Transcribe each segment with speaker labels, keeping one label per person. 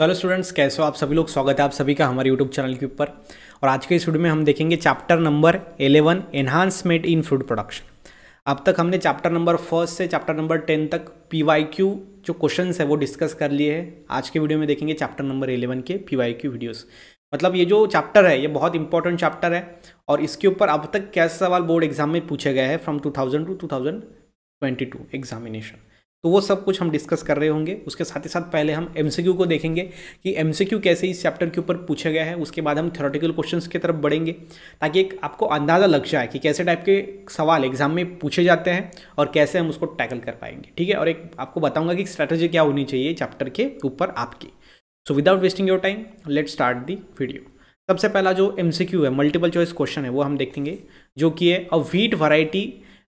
Speaker 1: hello students कैसे हो आप सभी लोग स्वागत है आप सभी का हमारे यूट्यूब चैनल के ऊपर और आज के इस वीडियो में हम देखेंगे chapter number 11 enhancement in food production अब तक हमने चैप्टर नंबर फर्स्ट से चैप्टर नंबर टेन तक पी जो क्वेश्चन है वो डिस्कस कर लिए हैं आज के वीडियो में देखेंगे चैप्टर नंबर एलेवन के पी वीडियोज़ मतलब ये जो चैप्टर है ये बहुत इंपॉर्टेंट चैप्टर है और इसके ऊपर अब तक कैसे सवाल बोर्ड एग्जाम में पूछे गए हैं from two thousand to two thousand twenty two examination तो वो सब कुछ हम डिस्कस कर रहे होंगे उसके साथ ही साथ पहले हम एम को देखेंगे कि एम कैसे इस चैप्टर के ऊपर पूछा गया है उसके बाद हम थ्योरेटिकल क्वेश्चंस की तरफ बढ़ेंगे ताकि एक आपको अंदाज़ा लग जाए कि कैसे टाइप के सवाल एग्जाम में पूछे जाते हैं और कैसे हम उसको टैकल कर पाएंगे ठीक है और एक आपको बताऊंगा कि स्ट्रैटेजी क्या होनी चाहिए चैप्टर के ऊपर आपकी so without wasting your time let start the video सबसे पहला जो एम है मल्टीपल चॉइस क्वेश्चन है वो हम देखेंगे जो कि है a wheat variety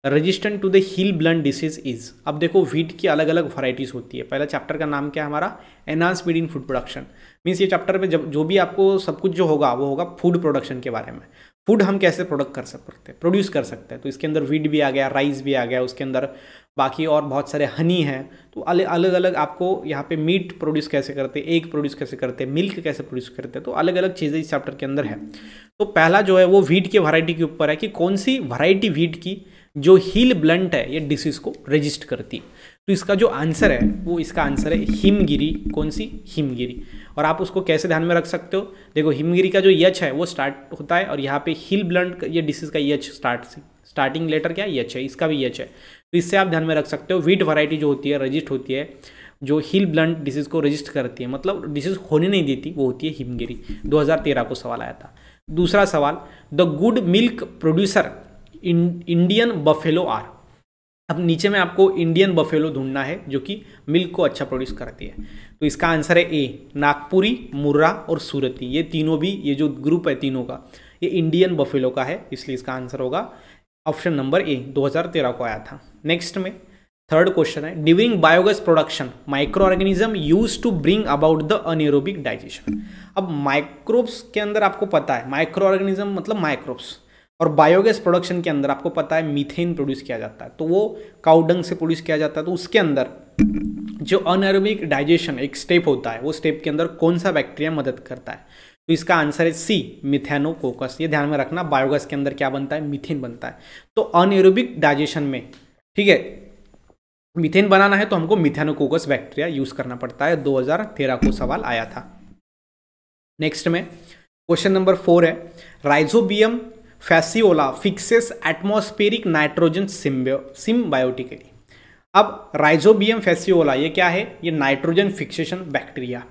Speaker 1: resistant to the hill blood disease is अब देखो वीट की अलग अलग वराइटीज़ होती है पहला चैप्टर का नाम क्या है हमारा enhancement in food production means ये चैप्टर में जब जो भी आपको सब कुछ जो होगा वो होगा फूड प्रोडक्शन के बारे में फूड हम कैसे प्रोडक्ट कर सकते हैं प्रोड्यूस कर सकते हैं तो इसके अंदर वीट भी आ गया राइस भी आ गया उसके अंदर बाकी और बहुत सारे हनी है तो अलग अलग अलग आपको यहाँ पे मीट प्रोड्यूस कैसे करते एग प्रोड्यूस कैसे करते मिल्क कैसे प्रोड्यूस करते तो अलग अलग चीज़ें इस चैप्टर के अंदर है तो पहला जो है वो वीट के वैरायटी के ऊपर है कि कौन सी वैरायटी वीट की जो हील ब्लंट है ये डिसीज को रजिस्ट करती है तो इसका जो आंसर है वो इसका आंसर है हिमगिरी कौन सी हिमगिरी और आप उसको कैसे ध्यान में रख सकते हो देखो हिमगिरी का जो यच है वो स्टार्ट होता है और यहाँ पे हिल ब्लंट ये डिसीज का यच स्टार्ट स्टार्टिंग लेटर क्या यच है इसका भी यच है तो इससे आप ध्यान में रख सकते हो वीट वैरायटी जो होती है रजिस्ट होती है जो हिल ब्लंट डिसीज़ को रजिस्ट करती है मतलब डिसीज़ होने नहीं देती वो होती है हिमगिरी 2013 को सवाल आया था दूसरा सवाल the good milk producer Indian buffalo are अब नीचे में आपको इंडियन बफेलो ढूंढना है जो कि मिल्क को अच्छा प्रोड्यूस करती है तो इसका आंसर है ए नागपुरी मुर्रा और सूरती ये तीनों भी ये जो ग्रुप है तीनों का ये इंडियन बफेलो का है इसलिए इसका आंसर होगा ऑप्शन नंबर ए 2013 को आया था नेक्स्ट में थर्ड क्वेश्चन है during biogas production microorganism use to bring about the anaerobic digestion अब माइक्रोब्स के अंदर आपको पता है माइक्रो ऑर्गेनिज्म मतलब माइक्रोब्स और बायोगैस प्रोडक्शन के अंदर आपको पता है मीथेन प्रोड्यूस किया जाता है तो वो काउडंग से प्रोड्यूस किया जाता है तो उसके अंदर जो अनएरोबिक डाइजेशन एक स्टेप होता है वो स्टेप के अंदर कौन सा बैक्टीरिया मदद करता है तो इसका आंसर है सी मिथेनोकोकस ये ध्यान में रखना बायोगैस के अंदर क्या बनता है मिथेन बनता है तो अनएरोबिक डाइजेशन में ठीक है मिथेन बनाना है तो हमको मिथेनोकोकस बैक्टीरिया यूज करना पड़ता है 2013 को सवाल आया था नेक्स्ट में क्वेश्चन नंबर फोर है rhizobium phaseoli fixes atmospheric nitrogen symbiotically अब राइजोबियम फैसिओला ये क्या है ये नाइट्रोजन फिक्सेशन बैक्टीरिया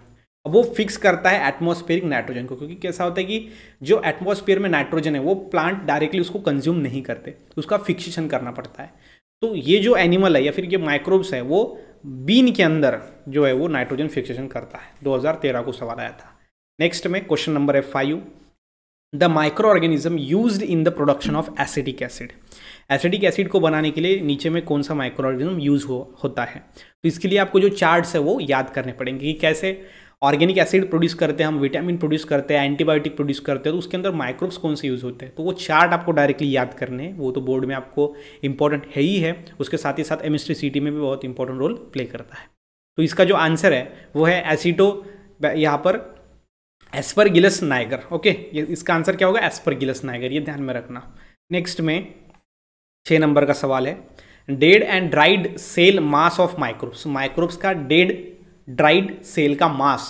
Speaker 1: अब वो फिक्स करता है एटमोस्फेरिक नाइट्रोजन को क्योंकि कैसा होता है कि जो एटमोस्फेयर में नाइट्रोजन है वो प्लांट डायरेक्टली उसको कंज्यूम नहीं करते तो उसका फिक्सेशन करना पड़ता है तो ये जो एनिमल है या फिर ये माइक्रोब्स है वो बीन के अंदर जो है वो नाइट्रोजन फिक्सेशन करता है 2013 को सवाल आया था नेक्स्ट में क्वेश्चन नंबर है five the microorganism use in the production of acidic acid acidic acid को बनाने के लिए नीचे में कौन सा माइक्रो ऑर्गेनिज्म यूज हो, होता है तो इसके लिए आपको जो चार्ट्स है वो याद करने पड़ेंगे कि कैसे ऑर्गेनिक एसिड प्रोड्यूस करते हैं हम विटामिन प्रोड्यूस करते हैं एंटीबायोटिक प्रोड्यूस करते हैं तो उसके अंदर माइक्रोब्स कौन से यूज़ होते हैं तो वो चार्ट आपको डायरेक्टली याद करने हैं वो तो बोर्ड में आपको इंपॉर्टेंट है ही है उसके साथ ही साथ सिटी में भी बहुत इंपॉर्टेंट रोल प्ले करता है तो इसका जो आंसर है वो है एसिडो यहाँ पर एस्पर नाइगर ओके ये इसका आंसर क्या होगा एस्पर नाइगर ये ध्यान में रखना नेक्स्ट में छः नंबर का सवाल है dead and dried cell mass of microbes microbes का डेड ड्राइड सेल का मास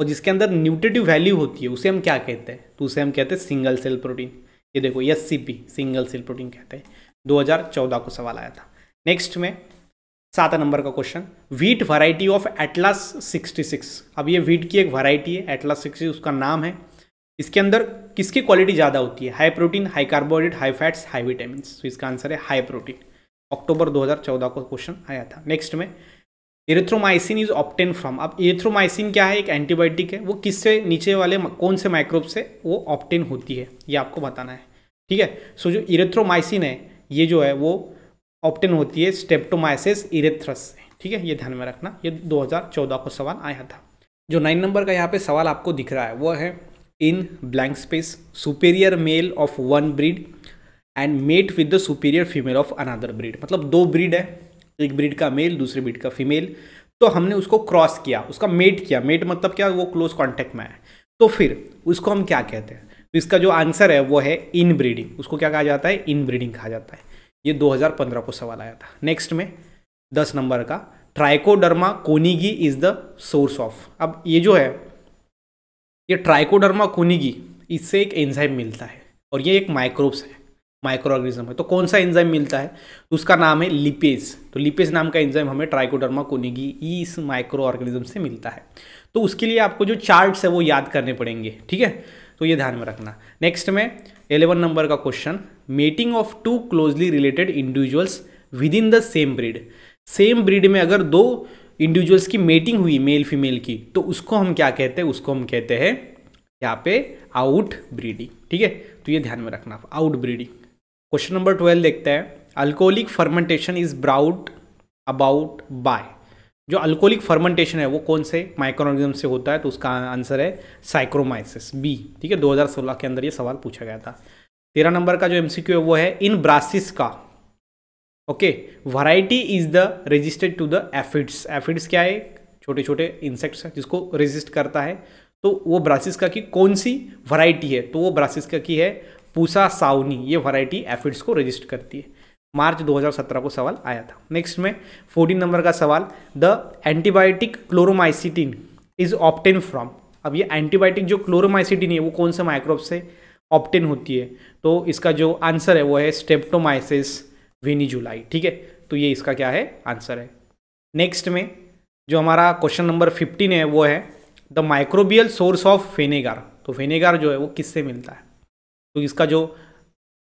Speaker 1: और जिसके अंदर न्यूट्रेटिव वैल्यू होती है उसे हम क्या कहते हैं तो उसे हम कहते हैं सिंगल सेल प्रोटीन ये देखो एस सिंगल सेल प्रोटीन कहते हैं 2014 को सवाल आया था नेक्स्ट में सात नंबर का question wheat variety of Atlas 66 अब ये व्हीट की एक वैरायटी है एटलास 66 उसका नाम है इसके अंदर किसकी क्वालिटी ज़्यादा होती है high protein high carbohydrate high fats high vitamin तो इसका आंसर है हाई प्रोटीन अक्टूबर 2014 को क्वेश्चन आया था नेक्स्ट में एरिथ्रोमाइसिन इज ऑप्टेन फ्रॉम अब एरिथ्रोमाइसिन क्या है एक एंटीबायोटिक है वो किससे नीचे वाले कौन से माइक्रोब से वो ऑप्टेन होती है ये आपको बताना है ठीक है सो जो इरेथ्रोमाइसिन है ये जो है वो ऑप्टेन होती है स्टेप्टोमाइसिस इरेथ्रस से ठीक है ये ध्यान में रखना ये 2014 को सवाल आया था जो नाइन नंबर का यहाँ पे सवाल आपको दिख रहा है वो है in blank space superior male of one breed and mate with the superior female of another breed मतलब दो ब्रीड है एक ब्रीड का मेल दूसरे ब्रीड का फीमेल तो हमने उसको क्रॉस किया उसका मेट किया मेट मतलब क्या वो क्लोज कॉन्टैक्ट में है तो फिर उसको हम क्या कहते हैं तो इसका जो आंसर है वो है इन ब्रीडिंग उसको क्या कहा जाता है इन ब्रीडिंग कहा जाता है ये 2015 को सवाल आया था नेक्स्ट में 10 नंबर का trichoderma koningii is the source of अब ये जो है ये ट्राइकोडर्मा कोनीगी इससे एक एंजाइम मिलता है और ये एक माइक्रोब्स है माइक्रो ऑर्गेनिज्म है तो कौन सा एंजाइम मिलता है तो उसका नाम है लिपेज तो लिपेज नाम का एंजाइम हमें ट्राइकोडर्मा कोनेगी इस माइक्रो ऑर्गेनिज्म से मिलता है तो उसके लिए आपको जो चार्ट्स है वो याद करने पड़ेंगे ठीक है तो ये ध्यान में रखना नेक्स्ट में एलेवन नंबर का question mating of two closely related individuals within the same breed same breed में अगर दो इंडिविजुअल्स की मेटिंग हुई मेल फीमेल की तो उसको हम क्या कहते हैं उसको हम कहते हैं यहाँ पे आउट ब्रीडिंग ठीक है तो ये ध्यान में रखना outbreeding question number twelve देखते हैं alcoholic fermentation is brought about by जो अल्कोहलिक फर्मेंटेशन है वो कौन से माइक्रोनिज्म से होता है तो उसका आंसर है साइक्रोमाइसिस बी ठीक है 2016 के अंदर ये सवाल पूछा गया था तेरह नंबर का जो एमसीक्यू है वो है इन ब्रासिस का okay variety is the resistant to the aphids aphids क्या है छोटे छोटे इंसेक्ट्स जिसको रजिस्ट करता है तो वो ब्रासिस का की कौन सी वराइटी है तो वो ब्रासिस का की है पूसा साउनी ये वैरायटी एफिड्स को रजिस्ट करती है मार्च 2017 को सवाल आया था नेक्स्ट में फोर्टीन नंबर का सवाल the antibiotic chloromycetin is obtain from अब ये एंटीबायोटिक जो क्लोरोमाइसिटिन है वो कौन से माइक्रोब से ऑप्टेन होती है तो इसका जो आंसर है वो है स्टेप्टोमाइसिस वेनीजुलाई ठीक है तो ये इसका क्या है आंसर है नेक्स्ट में जो हमारा क्वेश्चन नंबर फिफ्टीन है वो है the microbial source of vinegar तो फेनेगार जो है वो किससे मिलता है तो इसका जो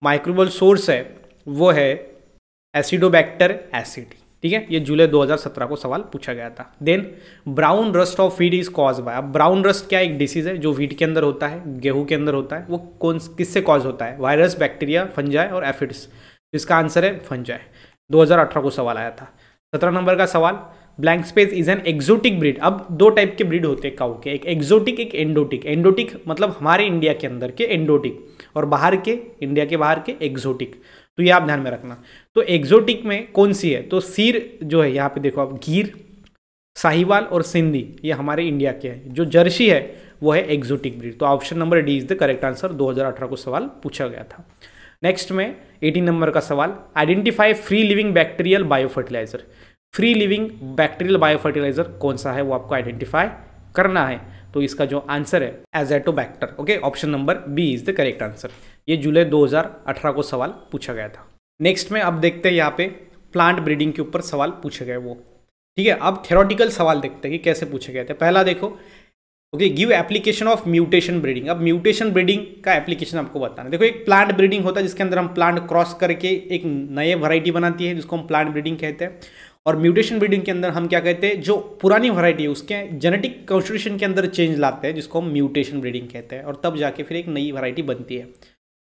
Speaker 1: माइक्रोबल सोर्स है वो है एसिडोबैक्टर एसिड ठीक है ये जुलाई 2017 को सवाल पूछा गया था then brown rust of wheat is cause by अब ब्राउन रस्ट क्या एक डिसीज है जो वीट के अंदर होता है गेहूं के अंदर होता है वो कौन किससे कॉज होता है वायरस बैक्टीरिया फंजाई और एफिड्स तो इसका आंसर है फंजाई 2018 को सवाल आया था सत्रह नंबर का सवाल blank space is an exotic breed अब दो टाइप के ब्रीड होते हैं काउ के एक एक्जोटिक एक एंडोटिक एंडोटिक मतलब हमारे इंडिया के अंदर के एंडोटिक और बाहर के इंडिया के बाहर के एक्जोटिक तो ये आप ध्यान में रखना तो एक्जोटिक में कौन सी है तो सीर जो है यहाँ पे देखो आप गिर साहिवाल और सिंधी ये हमारे इंडिया के हैं जो जर्सी है वो है एक्जोटिक ब्रीड तो option number D is the correct answer 2018 को सवाल पूछा गया था नेक्स्ट में 18 नंबर का सवाल identify free living bacterial biofertilizer free living bacterial biofertilizer कौन सा है वो आपको आइडेंटिफाई करना है तो इसका जो आंसर है azotobacter okay option number B is the correct answer ये जुलाई 2018 को सवाल पूछा गया था नेक्स्ट में अब देखते हैं यहाँ पे प्लांट ब्रीडिंग के ऊपर सवाल पूछे गए वो ठीक है अब थेरोटिकल सवाल देखते हैं कि कैसे पूछे गए थे पहला देखो okay give application of mutation breeding अब म्यूटेशन ब्रीडिंग का एप्लीकेशन आपको बताना देखो एक प्लांट ब्रीडिंग होता है जिसके अंदर हम प्लांट क्रॉस करके एक नए वैरायटी बनाती है जिसको हम प्लांट ब्रीडिंग कहते हैं और म्यूटेशन ब्रीडिंग के अंदर हम क्या कहते हैं जो पुरानी वैरायटी है उसके जेनेटिक कॉन्स्टिट्यूशन के अंदर चेंज लाते हैं जिसको हम म्यूटेशन ब्रीडिंग कहते हैं और तब जाके फिर एक नई वैरायटी बनती है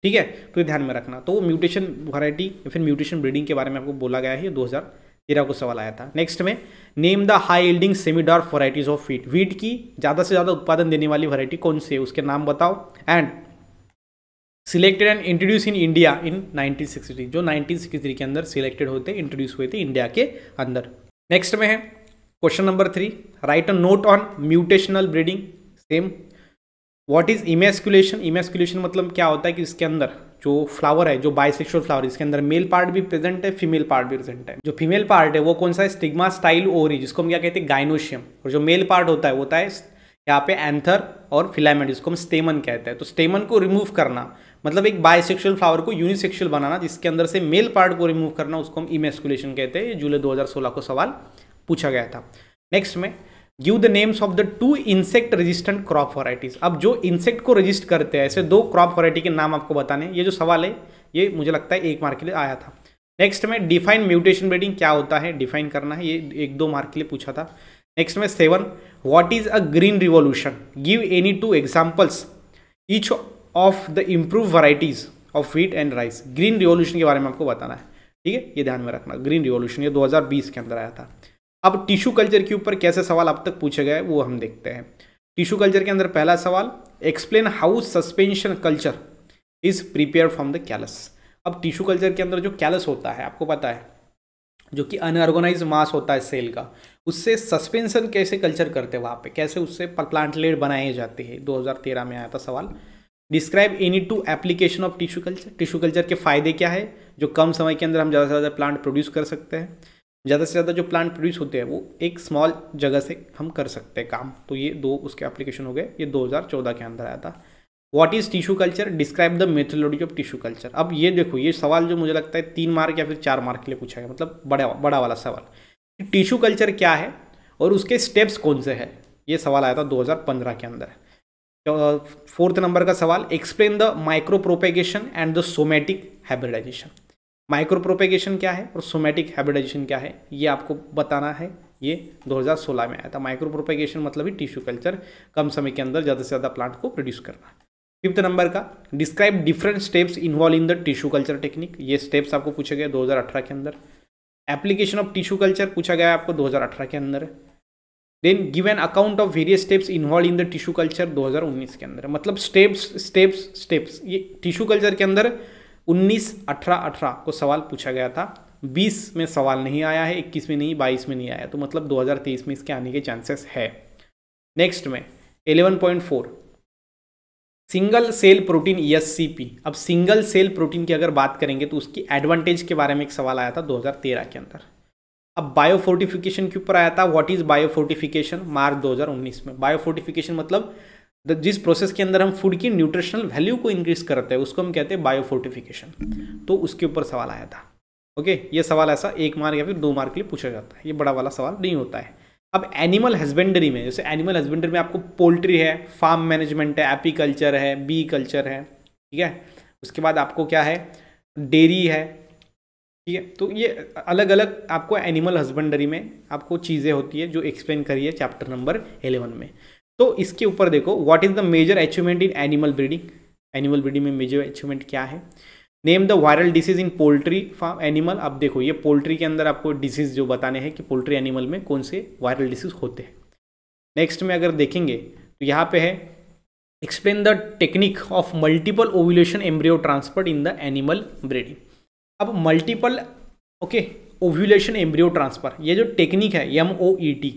Speaker 1: ठीक है तो ये ध्यान में रखना तो म्यूटेशन वैरायटी या फिर म्यूटेशन ब्रीडिंग के बारे में आपको बोला गया है दो हज़ार तेरह को सवाल आया था नेक्स्ट में name the high yielding semidwarf varieties of wheat wheat की ज़्यादा से ज़्यादा उत्पादन देने वाली वरायटी कौन सी है उसके नाम बताओ and selected and introduce in India in 1963 जो 1963 के अंदर सिलेक्टेड होते इंट्रोड्यूस हुए थे इंडिया के अंदर नेक्स्ट में है question number three write a note on mutational breeding same what is emasculation emasculation मतलब क्या होता है कि इसके अंदर जो फ्लावर है जो बाइसेक्शुअल फ्लावर इसके अंदर मेल पार्ट भी प्रेजेंट है फीमेल पार्ट भी प्रेजेंट है जो फीमेल पार्ट है वो कौन सा है स्टिग्मा स्टाइल ओरी जिसको हम क्या कहते हैं गाइनोशियम और जो मेल पार्ट होता है वो होता है यहाँ पे एंथर और फिलामेंट जिसको हम स्टेमन कहते हैं तो स्टेमन को रिमूव करना मतलब एक बाइसेक्सुअल फ्लावर को यूनिसेक्सुअल बनाना जिसके अंदर से मेल पार्ट को रिमूव करना उसको हम इमेस्कुलेशन कहते हैं जुलाई 2016 को सवाल पूछा गया था नेक्स्ट में give the names of the two insect resistant crop varieties अब जो इंसेक्ट को रजिस्ट करते हैं ऐसे दो क्रॉप वराइटी के नाम आपको बताने ये जो सवाल है ये मुझे लगता है एक मार्क के लिए आया था नेक्स्ट में डिफाइन म्यूटेशन ब्रीडिंग क्या होता है डिफाइन करना है ये एक दो मार्क के लिए पूछा था नेक्स्ट में seven what is a green revolution give any two examples each of the improve varieties of wheat and rice green revolution के बारे में आपको बताना है ठीक है ये ध्यान में रखना ग्रीन रिवॉल्यूशन ये 2020 के अंदर आया था अब टिश्यू कल्चर के ऊपर कैसे सवाल अब तक पूछे गए वो हम देखते हैं टिश्यू कल्चर के अंदर पहला सवाल explain how suspension culture is prepare from the callus अब टिश्यू कल्चर के अंदर जो कैलस होता है आपको पता है जो कि अनऑर्गेनाइज मास होता है सेल का उससे सस्पेंशन कैसे कल्चर करते हैं वहाँ पे कैसे उससे प्लांटलेट बनाए जाते हैं 2013 में आया था सवाल describe any two application of tissue culture tissue culture के फायदे क्या है जो कम समय के अंदर हम ज़्यादा से ज़्यादा प्लांट प्रोड्यूस कर सकते हैं ज़्यादा से ज़्यादा जो प्लांट प्रोड्यूस होते हैं वो एक स्मॉल जगह से हम कर सकते हैं काम तो ये दो उसके एप्लीकेशन हो गए ये 2014 के अंदर आया था what is tissue culture describe the methodology of tissue culture अब ये देखो ये सवाल जो मुझे लगता है तीन मार्क या फिर चार मार्क के लिए पूछा गया मतलब बड़ा बड़ा वाला सवाल टिश्यू कल्चर क्या है और उसके स्टेप्स कौन से हैं ये सवाल आया था 2015 के अंदर तो, फोर्थ नंबर का सवाल explain the micropropagation and the somatic hybridization micropropagation क्या है और सोमेटिक हाइब्रिडाइजेशन क्या है ये आपको बताना है ये 2016 में आया था माइक्रो प्रोपेगेशन मतलब ही टिश्यू कल्चर कम समय के अंदर ज़्यादा से ज़्यादा प्लांट को प्रोड्यूस करना फिफ्थ नंबर का describe different steps involve in the tissue culture technique ये स्टेप्स आपको पूछे गए 2018 के अंदर एप्लीकेशन ऑफ टिश्यू कल्चर पूछा गया है आपको 2018 के अंदर then give an account of various steps involve in the tissue culture 2019 के अंदर मतलब स्टेप्स स्टेप्स स्टेप्स ये टिश्यू कल्चर के अंदर 19, 18, 18 को सवाल पूछा गया था 20 में सवाल नहीं आया है 21 में नहीं 22 में नहीं आया तो मतलब 2023 में इसके आने के चांसेस है नेक्स्ट में 11.4 single cell protein S e अब सिंगल सेल प्रोटीन की अगर बात करेंगे तो उसकी एडवांटेज के बारे में एक सवाल आया था 2013 के अंदर अब बायोफोर्टिफिकेशन के ऊपर आया था व्हाट इज़ बायोफोर्टिफिकेशन मार्च 2019 में बायोफोर्टिफिकेशन मतलब जिस प्रोसेस के अंदर हम फूड की न्यूट्रिशनल वैल्यू को इंक्रीज करते हैं उसको हम कहते हैं बायोफोर्टिफिकेशन तो उसके ऊपर सवाल आया था ओके ये सवाल ऐसा एक मार्क या फिर दो मार्क के लिए पूछा जाता है ये बड़ा वाला सवाल नहीं होता है अब एनिमल हस्बेंडरी में जैसे एनिमल हस्बेंडरी में आपको पोल्ट्री है फार्म मैनेजमेंट है एपीकल्चर है बी कल्चर है ठीक है उसके बाद आपको क्या है डेयरी है ठीक है तो ये अलग अलग आपको एनिमल हस्बेंडरी में आपको चीज़ें होती है जो एक्सप्लेन करी है चैप्टर नंबर एलेवन में तो इसके ऊपर देखो what is the major achievement in animal breeding animal breeding में मेजर अचीवमेंट क्या है name the viral disease in poultry farm animal अब देखो ये पोल्ट्री के अंदर आपको डिसीज जो बताने हैं कि पोल्ट्री एनिमल में कौन से वायरल डिसीज होते हैं नेक्स्ट में अगर देखेंगे तो यहाँ पे है explain the technique of multiple ovulation embryo transfer in the animal breeding अब multiple okay ovulation embryo transfer ये जो टेक्निक है एम ओ ई टी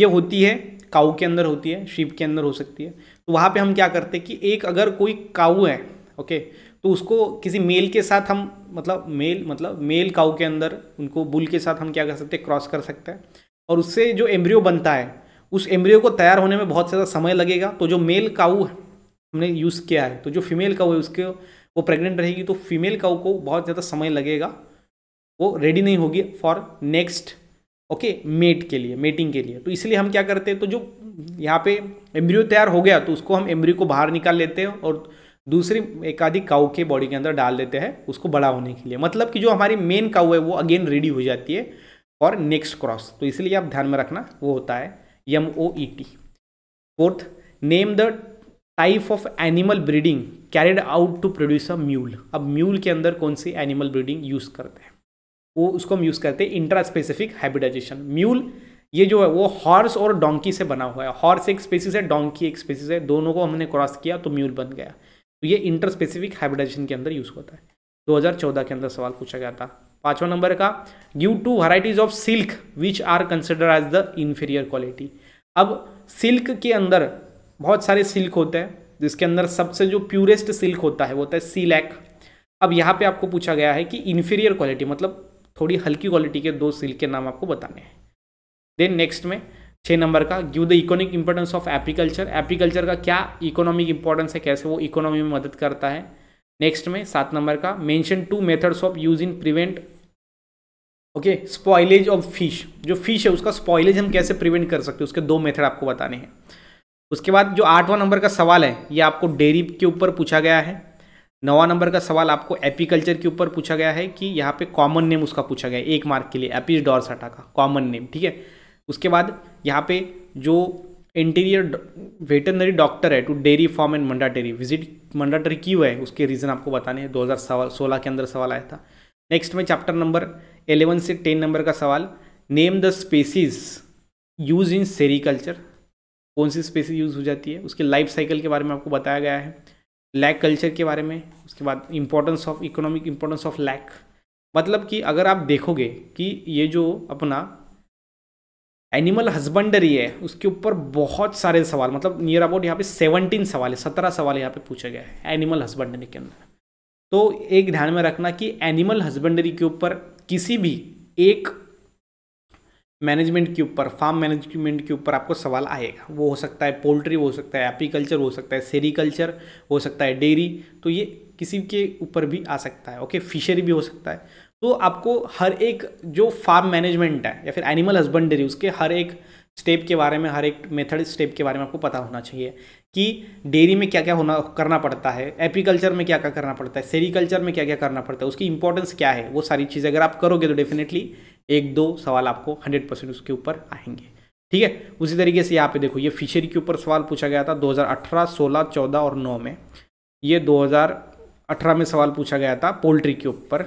Speaker 1: ये होती है काऊ के अंदर होती है शिप के अंदर हो सकती है तो वहाँ पे हम क्या करते हैं कि एक अगर कोई काऊ है ओके okay, तो उसको किसी मेल के साथ हम मतलब मेल मतलब मेल काउ के अंदर उनको बुल के साथ हम क्या कर सकते हैं क्रॉस कर सकते हैं और उससे जो एम्ब्रियो बनता है उस एम्ब्रियो को तैयार होने में बहुत ज़्यादा समय लगेगा तो जो मेल काऊ हमने यूज़ किया है तो जो फीमेल काऊ है उसके वो प्रेग्नेंट रहेगी तो फीमेल काऊ को बहुत ज़्यादा समय लगेगा वो रेडी नहीं होगी फॉर नेक्स्ट ओके मेट के लिए मेटिंग के लिए तो इसलिए हम क्या करते हैं तो जो यहाँ पे एम्ब्रियो तैयार हो गया तो उसको हम एम्ब्रियो को बाहर निकाल लेते हैं और दूसरी एक आधी काऊ के बॉडी के अंदर डाल देते हैं उसको बड़ा होने के लिए मतलब कि जो हमारी मेन काऊ है वो अगेन रेडी हो जाती है और नेक्स्ट क्रॉस तो इसलिए आप ध्यान में रखना वो होता है M O E T fourth name the type of animal breeding carried out to produce a mule अब म्यूल के अंदर कौन सी एनिमल ब्रीडिंग यूज़ करते हैं वो उसको हम यूज़ करते हैं इंट्रा स्पेसिफिक हाइब्रिडाइजेशन म्यूल ये जो है वो हॉर्स और डोंकी से बना हुआ है हॉर्स एक स्पेसिस है डोंकी एक स्पेसिस है दोनों को हमने क्रॉस किया तो म्यूल बन गया तो ये इंटर स्पेसिफिक हाइब्रिडाइजेशन के अंदर यूज़ होता है 2014 के अंदर सवाल पूछा गया था पांचवा नंबर का give two varieties of silk which are consider as the inferior quality अब सिल्क के अंदर बहुत सारे सिल्क होते हैं जिसके अंदर सबसे जो प्योरेस्ट सिल्क होता है वो होता है सीलैक अब यहाँ पे आपको पूछा गया है कि इन्फीरियर क्वालिटी मतलब थोड़ी हल्की क्वालिटी के दो सिल्क के नाम आपको बताने हैं देन नेक्स्ट में छः नंबर का give the economic importance of apiculture apiculture का क्या इकोनॉमिक इंपॉर्टेंस है कैसे वो इकोनॉमी में मदद करता है नेक्स्ट में सात नंबर का mention two methods of use in prevent okay spoilage of fish जो फिश है उसका स्पॉइलेज हम कैसे प्रिवेंट कर सकते हैं उसके दो मेथड आपको बताने हैं उसके बाद जो आठवां नंबर का सवाल है ये आपको डेयरी के ऊपर पूछा गया है नवा नंबर का सवाल आपको एपीकल्चर के ऊपर पूछा गया है कि यहाँ पे कॉमन नेम उसका पूछा गया है एक मार्क के लिए एपिस डॉर्साटा का कॉमन नेम ठीक है उसके बाद यहाँ पे जो इंटीरियर वेटरनरी डॉक्टर है to dairy farm and dairy visit dairy क्यों है उसके रीज़न आपको बताने हैं सोलह के अंदर सवाल आया था नेक्स्ट में चैप्टर नंबर एलेवन से टेन नंबर का सवाल name the species use in sericulture कौन सी स्पेसीज यूज़ हो जाती है उसके लाइफ साइकिल के बारे में आपको बताया गया है लैक कल्चर के बारे में उसके बाद importance of economic importance of lac मतलब कि अगर आप देखोगे कि ये जो अपना एनिमल हस्बेंडरी है उसके ऊपर बहुत सारे सवाल मतलब नियर अबाउट यहाँ पे सेवनटीन सवाल है सत्रह सवाल यहाँ पे पूछे गए हैं एनिमल हस्बेंडरी के अंदर तो एक ध्यान में रखना कि एनिमल हस्बेंडरी के ऊपर किसी भी एक मैनेजमेंट के ऊपर फार्म मैनेजमेंट के ऊपर आपको सवाल आएगा वो हो सकता है पोल्ट्री हो सकता है एपीकल्चर हो सकता है सेरीकल्चर हो सकता है डेयरी तो ये किसी के ऊपर भी आ सकता है ओके फिशरी भी हो सकता है तो आपको हर एक जो फार्म मैनेजमेंट है या फिर एनिमल हस्बेंडरी उसके हर एक स्टेप के बारे में हर एक मेथड स्टेप के बारे में आपको पता होना चाहिए कि डेयरी में क्या क्या होना करना पड़ता है एपीकल्चर में क्या क्या करना पड़ता है सेरीकल्चर में क्या क्या करना पड़ता है उसकी इंपॉर्टेंस क्या है वो सारी चीज़ें अगर आप करोगे तो डेफिनेटली एक दो सवाल आपको हंड्रेड परसेंट उसके ऊपर आएंगे ठीक है उसी तरीके से यहाँ पे देखो ये फिशरी के ऊपर सवाल पूछा गया था 2018, 16, 14 और 9 में ये 2018 में सवाल पूछा गया था पोल्ट्री के ऊपर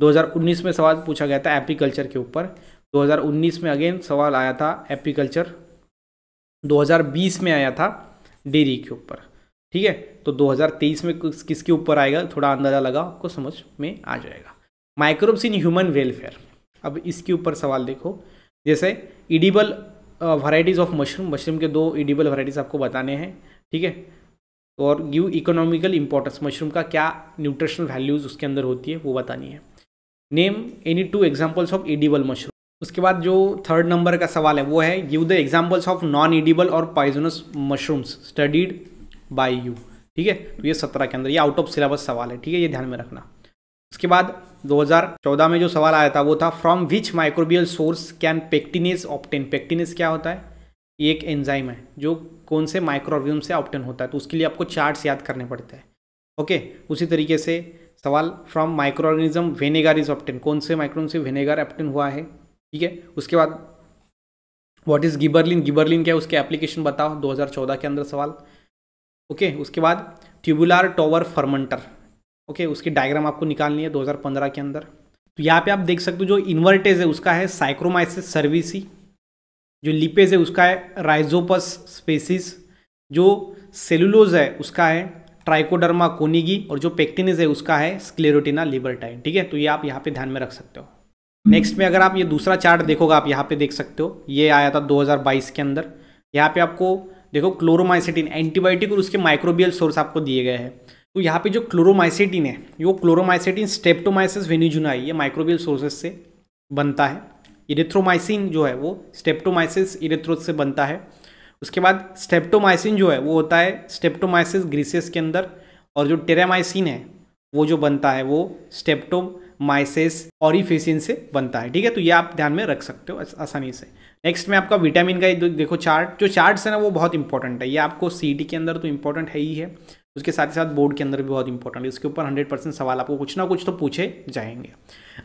Speaker 1: 2019 में सवाल पूछा गया था एप्रीकल्चर के ऊपर 2019 में अगेन सवाल आया था एप्रीकल्चर 2020 में आया था डेयरी के ऊपर ठीक है तो 2023 में किसके ऊपर आएगा थोड़ा अंदाज़ा लगा आपको समझ में आ जाएगा माइक्रोब्स इन ह्यूमन वेलफेयर अब इसके ऊपर सवाल देखो जैसे edible varieties of mushroom mushroom के दो इडिबल वराइटीज़ आपको बताने हैं ठीक है और गिव इकोनॉमिकल इंपॉर्टेंस मशरूम का क्या न्यूट्रिशनल वैल्यूज़ उसके अंदर होती है वो बतानी है name any two examples of edible mushroom उसके बाद जो थर्ड नंबर का सवाल है वो है give the examples of non edible और poisonous mushrooms studied by you ठीक है तो ये सत्रह के अंदर ये आउट ऑफ सिलेबस सवाल है ठीक है ये ध्यान में रखना उसके बाद 2014 में जो सवाल आया था वो था from which microbial source can pectinase obtain pectinase क्या होता है ये एक एंजाइम है जो कौन से माइक्रोबियम से ऑप्टेन होता है तो उसके लिए आपको चार्ट्स याद करने पड़ते हैं ओके उसी तरीके से सवाल from microorganism vinegar is obtain कौन से माइक्रोन से वेनेगर ऑप्टेन हुआ है ठीक है उसके बाद व्हाट इज गिबरलिन गिबरलिन क्या है उसके एप्लीकेशन बताओ 2014 के अंदर सवाल ओके okay, उसके बाद ट्यूबुलर टॉवर फर्मेंटर ओके उसकी डायग्राम आपको निकालनी है 2015 के अंदर तो यहाँ पे आप देख सकते हो जो इन्वर्टेज है उसका है साइक्रोमाइसिस सर्विसी जो लिपेज है उसका है राइजोपस स्पेसिस जो सेलुलोज है उसका है ट्राइकोडर्मा कोनिगी और जो पेक्टिनिज है उसका है स्क्लेरोटिना लिबरटाइन ठीक है तो ये आप यहाँ पे ध्यान में रख सकते हो नेक्स्ट में अगर आप ये दूसरा चार्ट देखोगे आप यहाँ पे देख सकते हो ये आया था 2022 के अंदर यहाँ पे आपको देखो क्लोरोमाइसिटिन एंटीबायोटिक और उसके माइक्रोबियल सोर्स आपको दिए गए हैं तो यहाँ पे जो क्लोरोमाइसिटिन है वो क्लोरोमाइसिटिन स्टेप्टोमाइसिस वेनिजुनाई ये माइक्रोबियल सोर्सेस से बनता है इरेथ्रोमाइसिन जो है वो स्टेप्टोमाइसिस इरेथ्रोस से बनता है उसके बाद स्टेप्टोमाइसिन जो है वो होता है स्टेप्टोमाइसिस ग्रीसेस के अंदर और जो टेरामाइसिन है वो जो बनता है वो स्टेप्टोमाइसिस और से बनता है ठीक है तो ये आप ध्यान में रख सकते हो आसानी से नेक्स्ट में आपका विटामिन का देखो चार्ट जो चार्ट है ना वो बहुत इंपॉर्टेंट है ये आपको सी के अंदर तो इंपॉर्टेंट है ही है उसके साथ ही साथ बोर्ड के अंदर भी बहुत इंपॉर्टेंट है इसके ऊपर हंड्रेड परसेंट सवाल आपको कुछ ना कुछ तो पूछे जाएंगे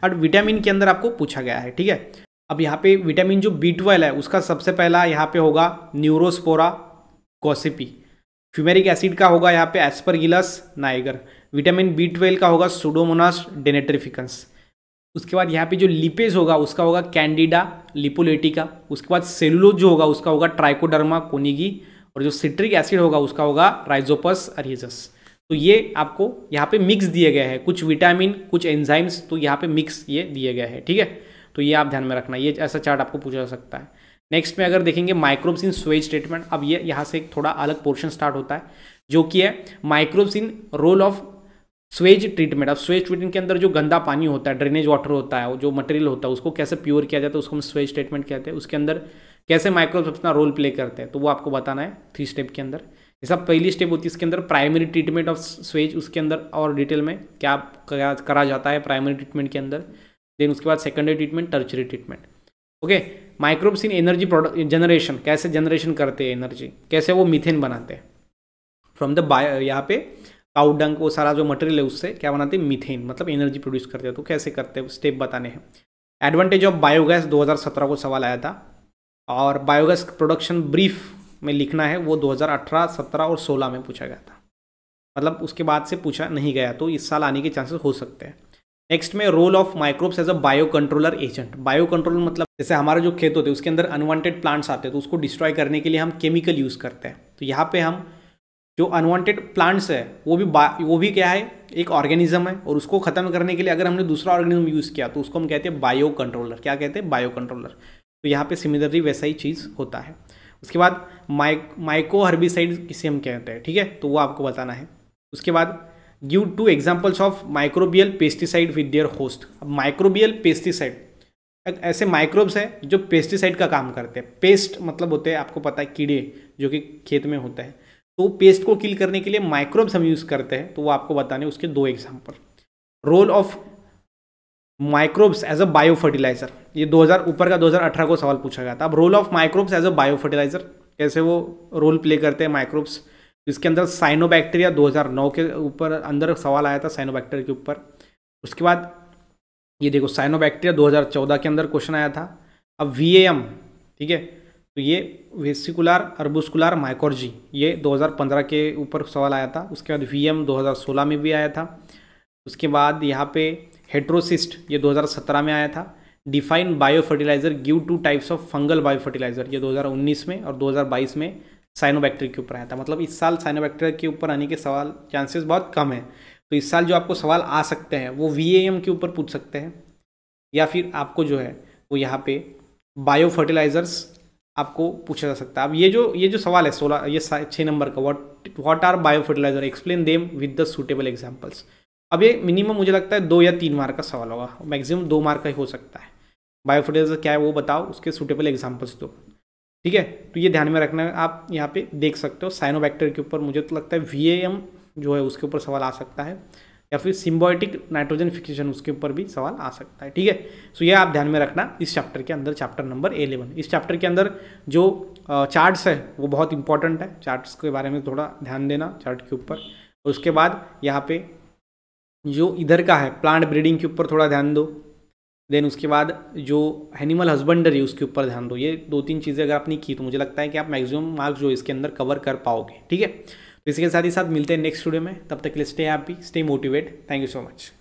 Speaker 1: और विटामिन के अंदर आपको पूछा गया है ठीक है अब यहाँ पे विटामिन जो बी ट्वेल्व है उसका सबसे पहला यहाँ पे होगा न्यूरोस्पोरा कॉसिपी फ्यूमेरिक एसिड का होगा यहाँ पे aspergillus niger vitamin B twelve का होगा सुडोमोनास डेनेट्रिफिकन्स उसके बाद यहाँ पे जो लिपेज होगा उसका होगा कैंडिडा लिपोलेटिका उसके बाद सेलुलोज जो होगा उसका होगा ट्राइकोडर्मा कोनिगी और जो सिट्रिक एसिड होगा उसका होगा राइजोपस अरिजस तो ये आपको यहाँ पे मिक्स दिए गए हैं कुछ विटामिन कुछ एंजाइम्स तो यहाँ पे मिक्स ये दिए गए हैं ठीक है तो ये आप ध्यान में रखना ये ऐसा चार्ट आपको पूछा जा सकता है नेक्स्ट में अगर देखेंगे माइक्रोब्स इन स्वेज ट्रीटमेंट अब ये यहाँ से एक थोड़ा अलग पोर्शन स्टार्ट होता है जो कि है microbes in role of sewage treatment अब स्वेज ट्रीटमेंट के अंदर जो गंदा पानी होता है ड्रेनेज वाटर होता है जो मटेरियल होता है उसको कैसे प्योर किया जाता है उसको हम स्वेज ट्रीटमेंट कहते हैं उसके अंदर कैसे माइक्रोब्स अपना रोल प्ले करते हैं तो वो आपको बताना है थ्री स्टेप के अंदर सब पहली स्टेप होती है इसके अंदर प्राइमरी ट्रीटमेंट ऑफ स्वेज उसके अंदर और डिटेल में क्या करा जाता है प्राइमरी ट्रीटमेंट के अंदर देन उसके बाद secondary treatment tertiary treatment okay microbes in energy product generation कैसे जनरेशन करते हैं एनर्जी कैसे वो मिथेन बनाते हैं फ्रॉम द बायो यहाँ पे काउडंग वो सारा जो मटेरियल है उससे क्या बनाते हैं मिथेन मतलब एनर्जी प्रोड्यूस करते हैं तो कैसे करते हैं स्टेप बताने हैं एडवांटेज ऑफ बायोगैस 2017 को सवाल आया था और बायोगैस प्रोडक्शन ब्रीफ में लिखना है वो 2018, 17 और 16 में पूछा गया था मतलब उसके बाद से पूछा नहीं गया तो इस साल आने के चांसेस हो सकते हैं नेक्स्ट में role of microbes as a bio controller agent bio control मतलब जैसे हमारे जो खेत होते हैं उसके अंदर अनवांटेड प्लांट्स आते हैं तो उसको डिस्ट्रॉय करने के लिए हम केमिकल यूज़ करते हैं तो यहाँ पे हम जो अनवांटेड प्लांट्स है वो भी वो भी क्या है एक ऑर्गेनिज्म है और उसको ख़त्म करने के लिए अगर हमने दूसरा ऑर्गेनिज्म यूज़ किया तो उसको हम कहते हैं बायो कंट्रोलर क्या कहते हैं बायो कंट्रोलर तो यहाँ पे सिमिलरली वैसा ही चीज़ होता है उसके बाद माइक माइको हर्बिसाइड किसे हम कहते हैं ठीक है तो वो आपको बताना है उसके बाद give two examples of microbial pesticide with their host अब माइक्रोबियल पेस्टिसाइड ऐसे माइक्रोब्स हैं जो पेस्टिसाइड का काम करते हैं पेस्ट मतलब होते हैं आपको पता है कीड़े जो कि खेत में होता है तो पेस्ट को किल करने के लिए माइक्रोब्स हम यूज़ करते हैं तो वो आपको बताने उसके दो example role of microbes as a biofertilizer ये 2000 ऊपर का 2018 को सवाल पूछा गया था अब role of microbes as a biofertilizer कैसे वो रोल प्ले करते हैं माइक्रोब्स जिसके अंदर साइनोबैक्टीरिया 2009 के ऊपर अंदर सवाल आया था साइनोबैक्टीरिया के ऊपर उसके बाद ये देखो साइनोबैक्टीरिया 2014 के अंदर क्वेश्चन आया था अब वी ठीक है तो ये वेसिकुलर अर्बुस्कुलर माइकोर्जी ये 2015 के ऊपर सवाल आया था उसके बाद वी 2016 में भी आया था उसके बाद यहाँ पे हेट्रोसिस्ट ये 2017 में आया था define biofertilizer give two types of fungal biofertilizer ये 2019 में और 2022 में साइनोबैक्टीरिया के ऊपर आया था मतलब इस साल साइनोबैक्टीरिया के ऊपर आने के सवाल चांसेस बहुत कम है तो इस साल जो आपको सवाल आ सकते हैं वो वी के ऊपर पूछ सकते हैं या फिर आपको जो है वो यहाँ पे बायो फर्टिलाइजर्स आपको पूछा जा सकता है अब ये जो ये जो सवाल है सोलह ये छः नंबर का what what are bio fertiliser explain them with the suitable examples अब ये मिनिमम मुझे लगता है दो या तीन मार्क का सवाल होगा मैक्सिमम दो मार्क का ही हो सकता है बायो फर्टिलाइजर क्या है वो बताओ उसके सुटेबल एग्जाम्पल्स दो ठीक है तो ये ध्यान में रखना है आप यहाँ पे देख सकते हो साइनोबैक्टर के ऊपर मुझे तो लगता है वी जो है उसके ऊपर सवाल आ सकता है या फिर सिम्बॉयटिक नाइट्रोजन फिक्सेशन उसके ऊपर भी सवाल आ सकता है ठीक है सो ये आप ध्यान में रखना इस चैप्टर के अंदर चैप्टर नंबर एलेवन इस चैप्टर के अंदर जो चार्ट्स है वो बहुत इंपॉर्टेंट है चार्ट्स के बारे में थोड़ा ध्यान देना चार्ट के ऊपर उसके बाद यहाँ पे जो इधर का है प्लांट ब्रीडिंग के ऊपर थोड़ा ध्यान दो देन उसके बाद जो एनिमल हस्बेंडरी है उसके ऊपर ध्यान दो ये दो तीन चीज़ें अगर आपने की तो मुझे लगता है कि आप मैक्सिमम मार्क्स जो इसके अंदर कवर कर पाओगे ठीक है तो इसके साथ ही साथ मिलते हैं नेक्स्ट वीडियो में तब तक के लिए stay happy stay motivate thank you so much